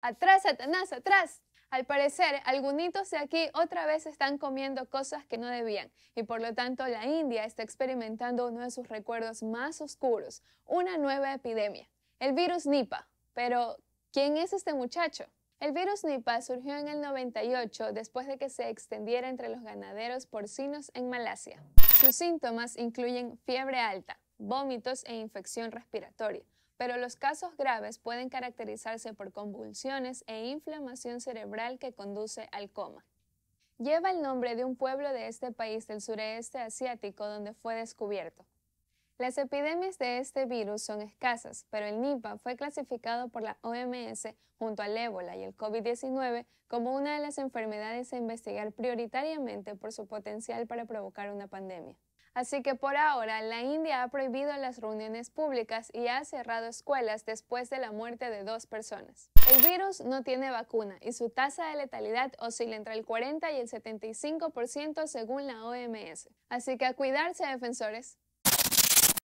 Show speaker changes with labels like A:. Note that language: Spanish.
A: Atrás, Satanás, atrás. Al parecer, algunos de aquí otra vez están comiendo cosas que no debían y por lo tanto la India está experimentando uno de sus recuerdos más oscuros, una nueva epidemia, el virus Nipah. Pero, ¿quién es este muchacho? El virus Nipah surgió en el 98 después de que se extendiera entre los ganaderos porcinos en Malasia. Sus síntomas incluyen fiebre alta, vómitos e infección respiratoria, pero los casos graves pueden caracterizarse por convulsiones e inflamación cerebral que conduce al coma. Lleva el nombre de un pueblo de este país del sureste asiático donde fue descubierto. Las epidemias de este virus son escasas, pero el Nipah fue clasificado por la OMS junto al ébola y el COVID-19 como una de las enfermedades a investigar prioritariamente por su potencial para provocar una pandemia. Así que por ahora, la India ha prohibido las reuniones públicas y ha cerrado escuelas después de la muerte de dos personas. El virus no tiene vacuna y su tasa de letalidad oscila entre el 40 y el 75% según la OMS. Así que a cuidarse, defensores.